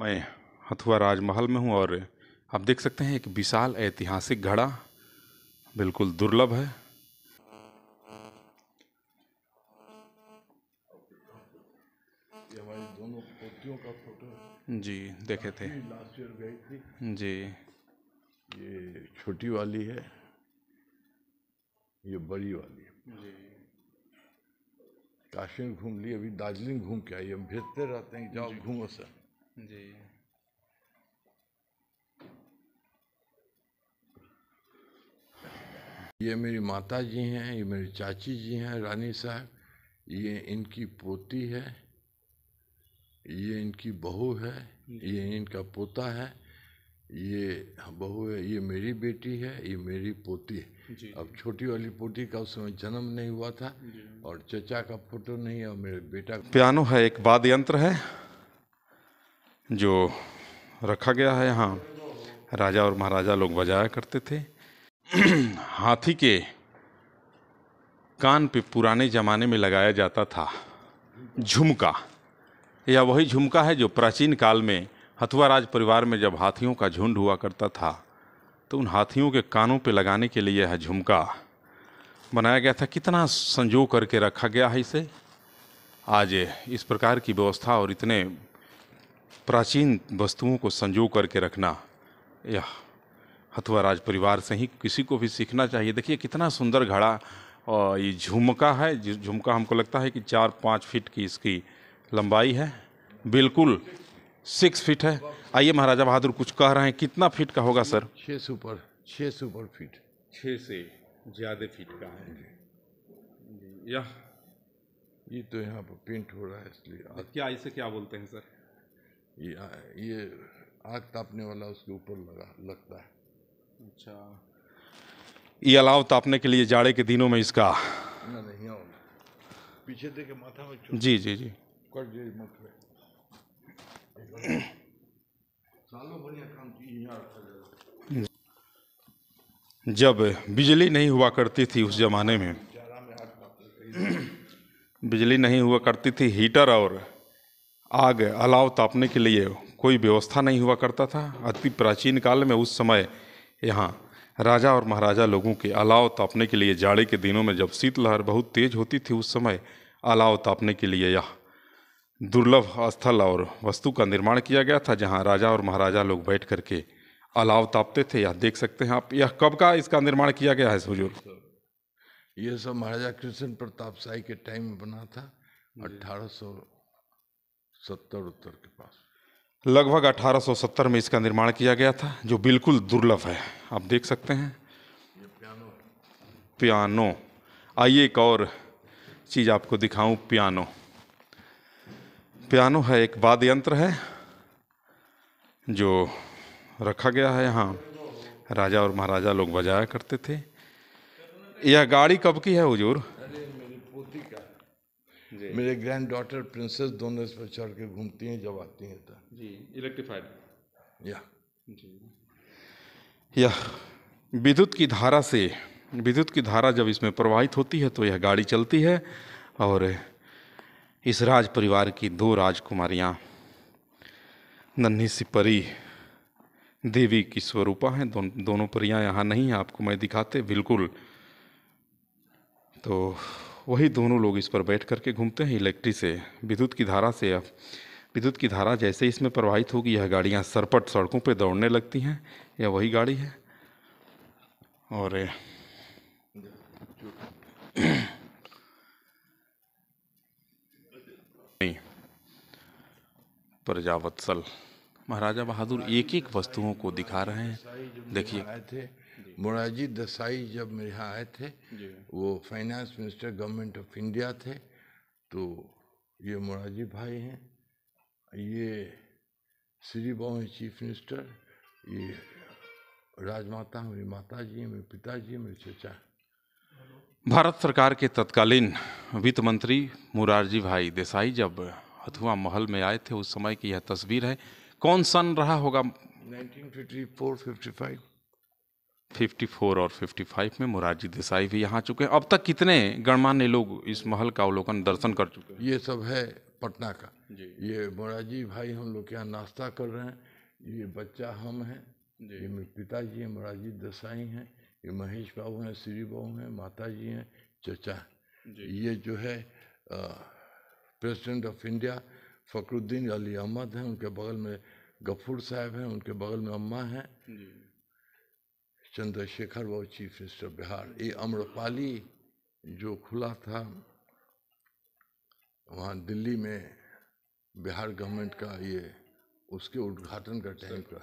मैं हथुआ राजमहल में हूँ और आप देख सकते हैं एक विशाल ऐतिहासिक घड़ा बिल्कुल दुर्लभ है जी देखे थे जी ये छोटी वाली है ये बड़ी वाली है काशी घूम लिए अभी दार्जिलिंग घूम के आई हम भेजते रहते हैं जाओ घूमो सर जी ये मेरी माता जी हैं ये मेरी चाची जी हैं रानी साहब ये इनकी पोती है ये इनकी बहू है ये इनका पोता है ये बहू है ये मेरी बेटी है ये मेरी पोती है अब छोटी वाली पोती का उस समय जन्म नहीं हुआ था और चचा का फोटो नहीं है और मेरे बेटा पियानो है एक वाद्य यंत्र है जो रखा गया है यहाँ राजा और महाराजा लोग बजाया करते थे हाथी के कान पे पुराने ज़माने में लगाया जाता था झुमका या वही झुमका है जो प्राचीन काल में हथुआ राज परिवार में जब हाथियों का झुंड हुआ करता था तो उन हाथियों के कानों पे लगाने के लिए यह झुमका बनाया गया था कितना संजो करके रखा गया है इसे आज इस प्रकार की व्यवस्था और इतने प्राचीन वस्तुओं को संजो करके रखना यह हथुआ राज परिवार से ही किसी को भी सीखना चाहिए देखिए कितना सुंदर घड़ा और ये झुमका है झुमका हमको लगता है कि चार पाँच फीट की इसकी लंबाई है बिल्कुल सिक्स फीट है आइए महाराजा बहादुर कुछ कह रहे हैं कितना फीट का होगा सर छः सुपर छः सुपर फीट छः से ज़्यादा फीट का है यह ये तो यहाँ पर पेंट हो रहा है इसलिए क्या इसे क्या बोलते हैं सर ये आग तापने वाला उसके ऊपर लगा लगता है अच्छा ये अलाव तापने के लिए जाड़े के दिनों में इसका ना नहीं पीछे देखे माथा में जी जी जी कट गई मत सालों बढ़िया काम की जब बिजली नहीं हुआ करती थी उस ज़माने में बिजली नहीं हुआ करती थी हीटर और आग अलाव तापने के लिए कोई व्यवस्था नहीं हुआ करता था अति प्राचीन काल में उस समय यहाँ राजा और महाराजा लोगों के अलाव तापने के लिए जाड़े के दिनों में जब शीतलहर बहुत तेज होती थी उस समय अलाव तापने के लिए यह दुर्लभ स्थल और वस्तु का निर्माण किया गया था जहाँ राजा और महाराजा लोग बैठ करके अलाव तापते थे यह देख सकते हैं आप यह कब का इसका निर्माण किया गया है हुजूर ये सब महाराजा कृष्ण प्रताप साई के टाइम में बना था अठारह सौ सत्तर उत्तर के पास लगभग 1870 में इसका निर्माण किया गया था जो बिल्कुल दुर्लभ है आप देख सकते हैं पियानो पियानो आइए एक और चीज़ आपको दिखाऊं पियानो पियानो है एक वाद्य यंत्र है जो रखा गया है यहाँ राजा और महाराजा लोग बजाया करते थे यह गाड़ी कब की है हजूर मेरे ग्रैंड डॉटर प्रिंसेस दोनों इस पर चढ़ के घूमती हैं जब आती हैं तो जी इलेक्ट्रिफाइड या जी या विद्युत की धारा से विद्युत की धारा जब इसमें प्रवाहित होती है तो यह गाड़ी चलती है और इस राज परिवार की दो राजकुमारियाँ नन्ही सी परी देवी की स्वरूपा हैं दो, दोनों परियाँ यहाँ नहीं हैं आपको मैं दिखाते बिल्कुल तो वही दोनों लोग इस पर बैठ करके घूमते हैं इलेक्ट्रिक से विद्युत की धारा से विद्युत की धारा जैसे इसमें प्रवाहित होगी यह गाड़ियाँ सरपट सड़कों पर दौड़ने लगती हैं यह वही गाड़ी है और प्रजावत्सल महाराजा बहादुर एक एक वस्तुओं को दिखा रहे हैं देखिए मोराजी देसाई जब मेरे यहाँ आए थे वो finance minister government of India थे तो ये मोराजी भाई हैं ये श्री बाबू चीफ मिनिस्टर ये राजमाता मेरी माता जी मेरे पिताजी मेरे चचा भारत सरकार के तत्कालीन वित्त मंत्री मुरारजी भाई देसाई जब हथुआ महल में आए थे उस समय की यह तस्वीर है कौन सन रहा होगा 1954-55 54 और 55 में मुरारजी देसाई भी यहाँ चुके हैं अब तक कितने गणमान्य लोग इस महल का अवलोकन दर्शन कर चुके हैं ये सब है पटना का जी ये मुरारजी भाई हम लोग यहाँ नाश्ता कर रहे हैं ये बच्चा हम हैं ये मेरे पिताजी हैं मुरारजी देसाई हैं ये महेश बाबू हैं श्री बाबू हैं माता जी हैं चचा हैं ये जो है president of India Fakhruddin Ali Ahmed हैं उनके बगल में गफूर साहब हैं उनके बगल में अम्मा हैं चंद्रशेखर बाबू चीफ मिनिस्टर बिहार ये अम्रपाली जो खुला था वहाँ दिल्ली में बिहार गवर्नमेंट का ये उसके उद्घाटन का टाइम का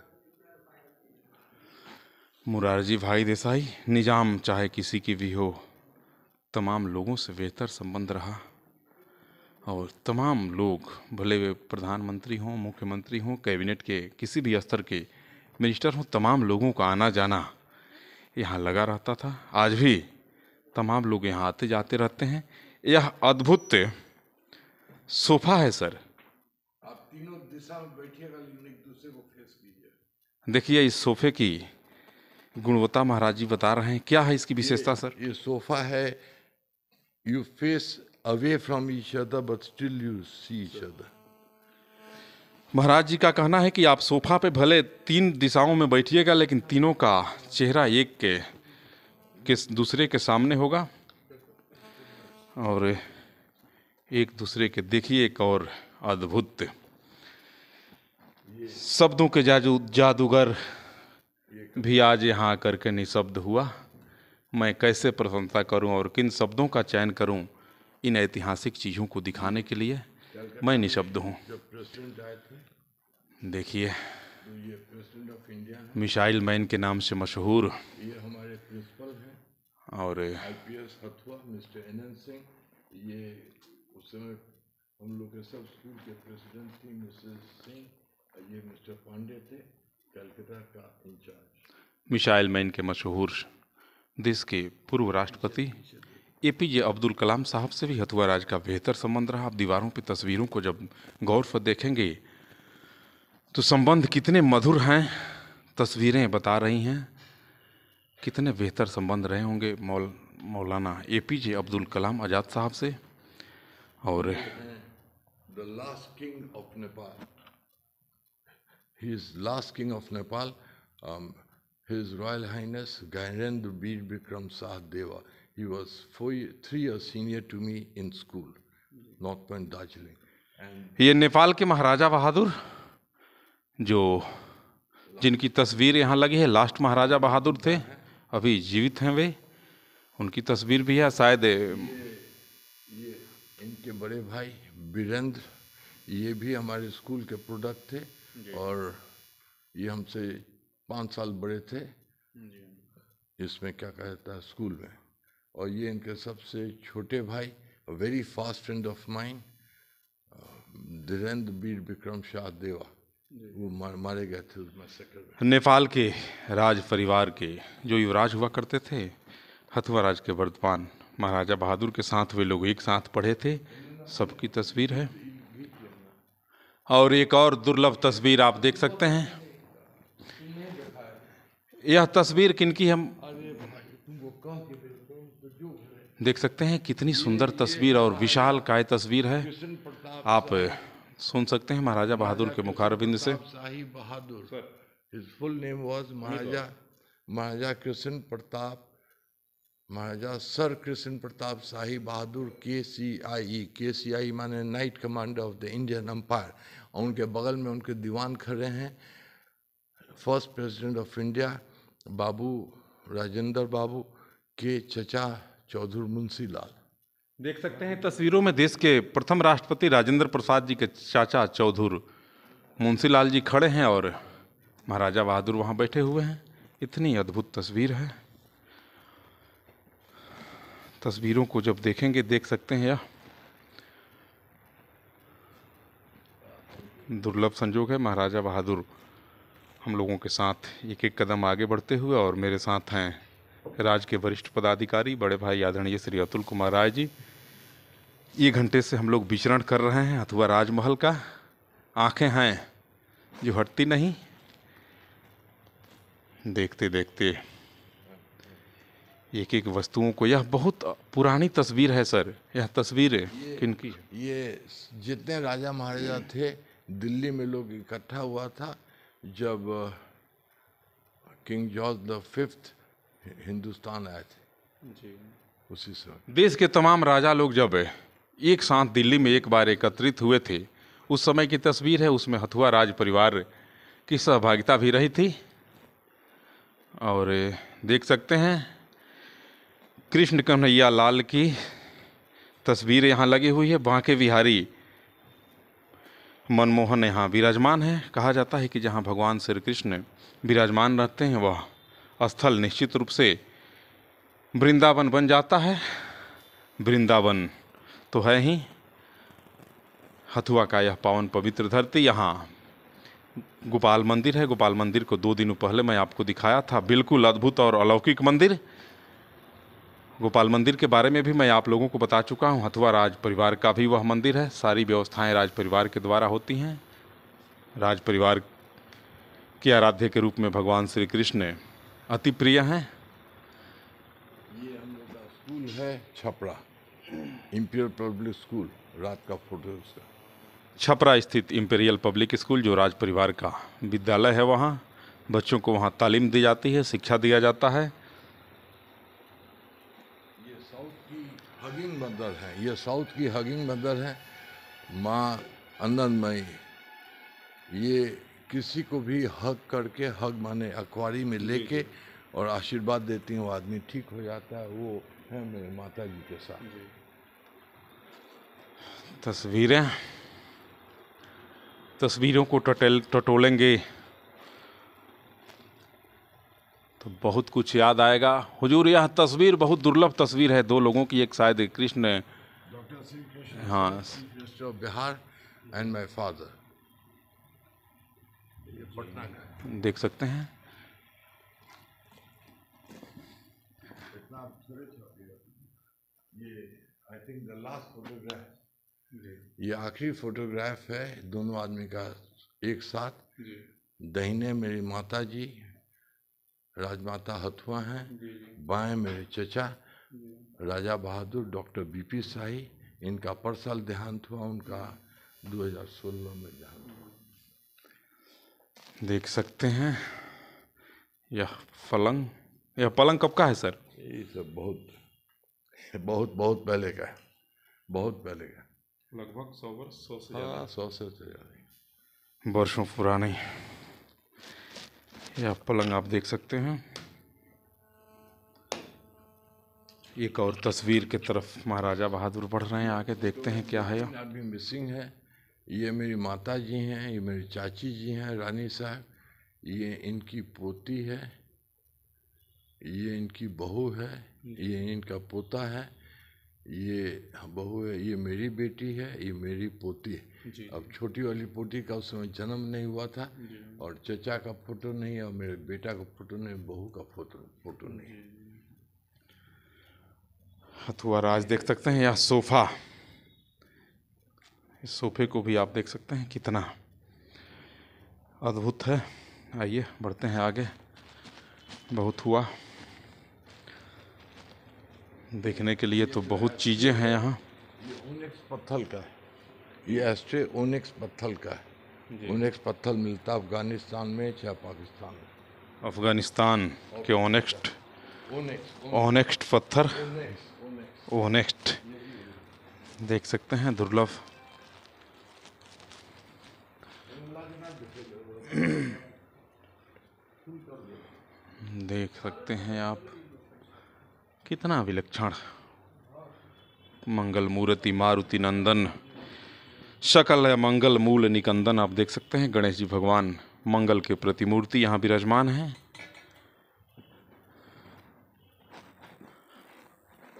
मुरारजी भाई देसाई निजाम चाहे किसी की भी हो तमाम लोगों से बेहतर संबंध रहा और तमाम लोग भले वे प्रधानमंत्री हों मुख्यमंत्री हों कैबिनेट के किसी भी स्तर के मिनिस्टर हों तमाम लोगों का आना जाना यहाँ लगा रहता था आज भी तमाम लोग यहाँ आते जाते रहते हैं यह अद्भुत सोफा है सर आप तीनों दिशा में बैठिएगा एक दूसरे को फेस कीजिए देखिए इस सोफे की गुणवत्ता महाराज जी बता रहे हैं क्या है इसकी विशेषता सर ये सोफा है you face away from each other but still you see each other Maharaj ji का कहना है कि आप सोफा पे भले तीन दिशाओं में बैठिएगा लेकिन तीनों का चेहरा एक के किस दूसरे के सामने होगा और एक दूसरे के देखिए एक और अद्भुत शब्दों के जादू जादूगर भी आज यहाँ आकर के निशब्द हुआ मैं कैसे प्रशंसा करूँ और किन शब्दों का चयन करूँ इन ऐतिहासिक चीज़ों को दिखाने के लिए मैं निशब्द हूँ देखिए तो मिसाइल मैन के नाम से मशहूर और ये उस समय हम लोग के सब स्कूल के प्रेसिडेंट मिसेस सिंह ये मिस्टर पांडे थे कलकत्ता का इंचार्ज मिसाइल मैन के मशहूर देश के पूर्व राष्ट्रपति ए पी जे अब्दुल कलाम साहब से भी हथुआ राज का बेहतर संबंध रहा आप दीवारों पर तस्वीरों को जब गौर से देखेंगे तो संबंध कितने मधुर हैं तस्वीरें बता रही हैं कितने बेहतर संबंध रहे होंगे मौल मौलाना ए पी जे अब्दुल कलाम आज़ाद साहब से और the last king of Nepal he is last king of Nepal his royal highness Highness Gyanendra Vikram Shah Deva He was four, three years senior to me in school, North Point, Darjeeling. ये नेपाल के महाराजा बहादुर जो जिनकी तस्वीर यहाँ लगी है लास्ट महाराजा बहादुर थे अभी जीवित हैं वे उनकी तस्वीर भी है शायद इनके बड़े भाई वीरेंद्र ये भी हमारे स्कूल के प्रोडक्ट थे और ये हमसे पाँच साल बड़े थे इसमें क्या कहता है स्कूल में और ये इनके सबसे छोटे भाई very fast friend of mind Dhirendra Bir Vikram Shah Deva वो मार, मारे गए थे उसमें नेपाल के राज परिवार के जो युवराज हुआ करते थे हथवा राज के वर्धमान महाराजा बहादुर के साथ वे लोग एक साथ पढ़े थे सबकी तस्वीर है और एक और दुर्लभ तस्वीर आप देख सकते हैं यह तस्वीर किनकी हम देख सकते हैं कितनी सुंदर तस्वीर और विशाल काय तस्वीर है आप सुन सकते हैं महाराजा बहादुर के मुखारबिंद से Bahadur his full name was Maharaja Maharaja Krishna Pratap Maharaja sir Krishna Pratap Shahi Bahadur K C I K C I माने knight commander of the Indian empire और उनके बगल में उनके दीवान खड़े हैं फर्स्ट प्रेसिडेंट ऑफ इंडिया बाबू राजेंद्र बाबू के चचा चौधरी मुंशी लाल देख सकते हैं तस्वीरों में देश के प्रथम राष्ट्रपति राजेंद्र प्रसाद जी के चाचा चौधर मुंशी लाल जी खड़े हैं और महाराजा बहादुर वहाँ बैठे हुए हैं इतनी अद्भुत तस्वीर है तस्वीरों को जब देखेंगे देख सकते हैं यह दुर्लभ संजोग है महाराजा बहादुर हम लोगों के साथ एक एक कदम आगे बढ़ते हुए और मेरे साथ हैं राज्य के वरिष्ठ पदाधिकारी बड़े भाई आदरणीय श्री अतुल कुमार राय जी ये घंटे से हम लोग विचरण कर रहे हैं अथवा राजमहल का आंखें हैं जो हटती नहीं देखते देखते एक एक वस्तुओं को यह बहुत पुरानी तस्वीर है सर यह तस्वीर की ये जितने राजा महाराजा थे दिल्ली में लोग इकट्ठा हुआ था जब king George the fifth Hindustan आए थे जी उसी समय देश के तमाम राजा लोग जब एक साथ दिल्ली में एक बार एकत्रित हुए थे उस समय की तस्वीर है उसमें हथुआ राज परिवार की सहभागिता भी रही थी और देख सकते हैं कृष्ण कन्हैया लाल की तस्वीर यहाँ लगी हुई है बांके बिहारी मनमोहन यहाँ विराजमान है कहा जाता है कि जहाँ भगवान श्री कृष्ण विराजमान रहते हैं वह स्थल निश्चित रूप से वृंदावन बन जाता है वृंदावन तो है ही हथुआ का यह पावन पवित्र धरती यहाँ गोपाल मंदिर है गोपाल मंदिर को दो दिनों पहले मैं आपको दिखाया था बिल्कुल अद्भुत और अलौकिक मंदिर गोपाल मंदिर के बारे में भी मैं आप लोगों को बता चुका हूँ हथुआ राज परिवार का भी वह मंदिर है सारी व्यवस्थाएं राज परिवार के द्वारा होती हैं राज परिवार के आराध्य के रूप में भगवान श्री कृष्ण अति प्रिय हैं ये हम लोग का स्कूल है छपरा इम्पीरियल पब्लिक स्कूल रात का फोटो उसका छपरा स्थित इम्पीरियल पब्लिक स्कूल जो राज परिवार का विद्यालय है वहाँ बच्चों को वहाँ तालीम दी जाती है शिक्षा दिया जाता है ये साउथ की हगिंग बंदर है ये साउथ की हगिंग बंदर है माँ अनंदमयी ये किसी को भी हक करके हक माने अखबारी में लेके और आशीर्वाद देती हैं वो आदमी ठीक हो जाता है वो है मेरे माता जी के साथ तस्वीरें तस्वीरों को टटेल टटोलेंगे तो बहुत कुछ याद आएगा हुजूर यह तस्वीर बहुत दुर्लभ तस्वीर है दो लोगों की एक शायद कृष्ण हाँ Bihar and my father Patna देख सकते हैं ये आखिरी फोटोग्राफ है दोनों आदमी का एक साथ दहीने मेरी माता जी राजमाता हथुआ हैं बाएं मेरे चचा राजा बहादुर डॉक्टर बीपी शाही इनका परसल देहांत हुआ उनका 2016 में देहांत देख सकते हैं यह पलंग यह पलंग कब का है सर ये सब बहुत बहुत बहुत पहले का है बहुत पहले का लगभग सौ वर्ष सौ से हाँ, ज़्यादा सौ से ज़्यादा वर्षों पुराने यह पलंग आप देख सकते हैं एक और तस्वीर की तरफ महाराजा बहादुर बढ़ रहे हैं आगे देखते हैं क्या है यह मिसिंग है ये मेरी माता जी हैं ये मेरी चाची जी हैं रानी साहब ये इनकी पोती है ये इनकी बहू है ये इनका पोता है ये बहू है ये मेरी बेटी है ये मेरी पोती है अब छोटी वाली पोती का उस समय जन्म नहीं हुआ था और चचा का फोटो नहीं और मेरे बेटा का फोटो नहीं बहू का फोटो फोटो नहीं हथुआ राज देख सकते हैं यह सोफ़ा इस सोफे को भी आप देख सकते हैं कितना अद्भुत है आइए बढ़ते हैं आगे बहुत हुआ देखने के लिए तो बहुत चीज़ें हैं यहाँ ओनेक्स पत्थर का ये एस्ट्रे ओनेक्स पत्थर का है ओनेक्स पत्थर मिलता अफगानिस्तान में चाहे पाकिस्तान में अफगानिस्तान के ओनेक्स्ट ओनेक्स्ट पत्थर ओनेक्स्ट देख सकते हैं दुर्लभ देख सकते हैं आप कितना विलक्षण मंगल मूर्ति मारुति नंदन शकल है मंगल मूल निकंदन आप देख सकते हैं गणेश जी भगवान मंगल के प्रतिमूर्ति यहाँ विराजमान है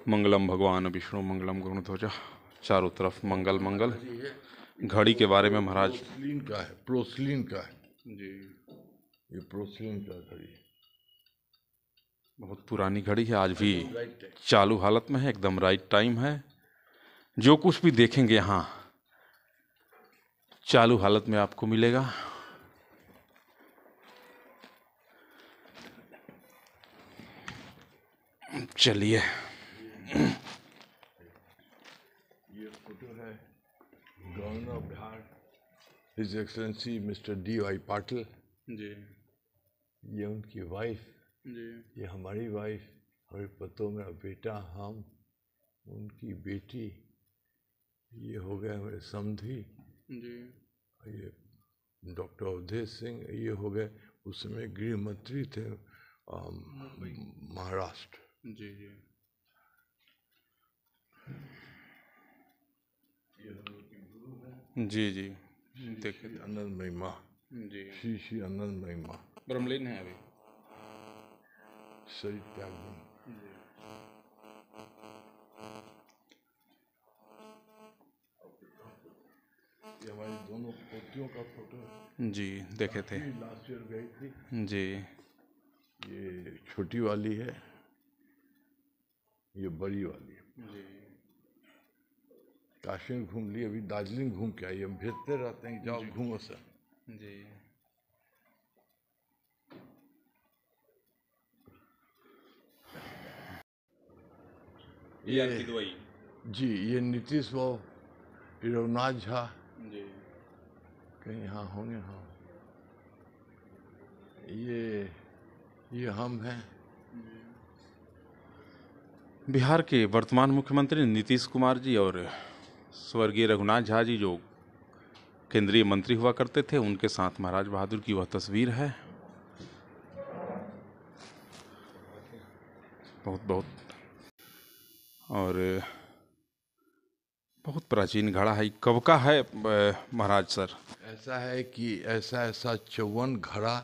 मंगलम भगवान विष्णु मंगलम गुरु ध्वजा चारों तरफ मंगल मंगल घड़ी के बारे में महाराज का है प्रोसलिन का है जी ये प्रोसीन का घड़ी बहुत पुरानी घड़ी है आज भी चालू हालत में है एकदम राइट टाइम है जो कुछ भी देखेंगे यहाँ चालू हालत में आपको मिलेगा चलिए ये फोटो है governor his excellency mister D Y Patil ji ये उनकी वाइफ जी ये हमारी वाइफ हमारे पतों में बेटा हम उनकी बेटी ये हो गए हमारे समधी जी ये डॉक्टर अवधेश सिंह ये हो गए उस समय गृह मंत्री थे महाराष्ट्र जी जी जी जी देखे थे महिमा जी श्री श्री आनंद महिमा ब्रह्मलीन है अभी त्याग ये हमारी दोनों पोतियों का फोटो जी देखे थे लास्ट ईयर गई थी जी ये छोटी वाली है ये बड़ी वाली है जी काश्मीर घूम लिए अभी दार्जिलिंग घूम के आइए हम भेजते रहते हैं जाओ घूमो सर जी ये जी ये नीतीश बाबू रघुनाथ झा कहीं यहाँ होंगे हाँ ये ये हम हैं बिहार के वर्तमान मुख्यमंत्री नीतीश कुमार जी और स्वर्गीय रघुनाथ झा जी जो केंद्रीय मंत्री हुआ करते थे उनके साथ महाराज बहादुर की वह तस्वीर है बहुत बहुत और बहुत प्राचीन घड़ा है कब का है महाराज सर ऐसा है कि ऐसा ऐसा चौवन घड़ा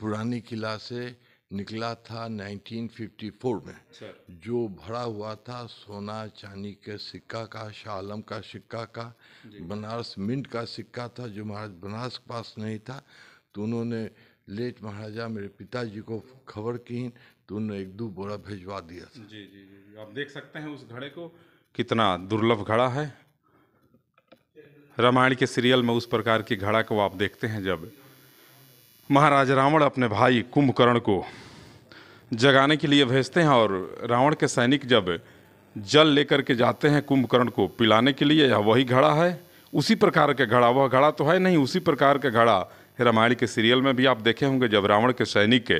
पुरानी किला से निकला था 1954 में जो भरा हुआ था सोना चांदी के सिक्का का शाह आलम का सिक्का का बनारस मिंट का सिक्का था जो महाराज बनारस के पास नहीं था तो उन्होंने लेट महाराजा मेरे पिताजी को खबर की तो उन्होंने एक दो बोरा भिजवा दिया था जी जी जी आप देख सकते हैं उस घड़े को कितना दुर्लभ घड़ा है रामायण के सीरियल में उस प्रकार की घड़ा को आप देखते हैं जब महाराज रावण अपने भाई कुंभकर्ण को जगाने के लिए भेजते हैं और रावण के सैनिक जब जल लेकर के जाते हैं कुंभकर्ण को पिलाने के लिए यह वही घड़ा है उसी प्रकार का घड़ा वह घड़ा तो है नहीं उसी प्रकार का घड़ा रामायण के सीरियल में भी आप देखे होंगे जब रावण के सैनिक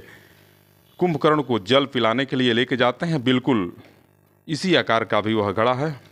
कुंभकर्ण को जल पिलाने के लिए लेके जाते हैं बिल्कुल इसी आकार का भी वह घड़ा है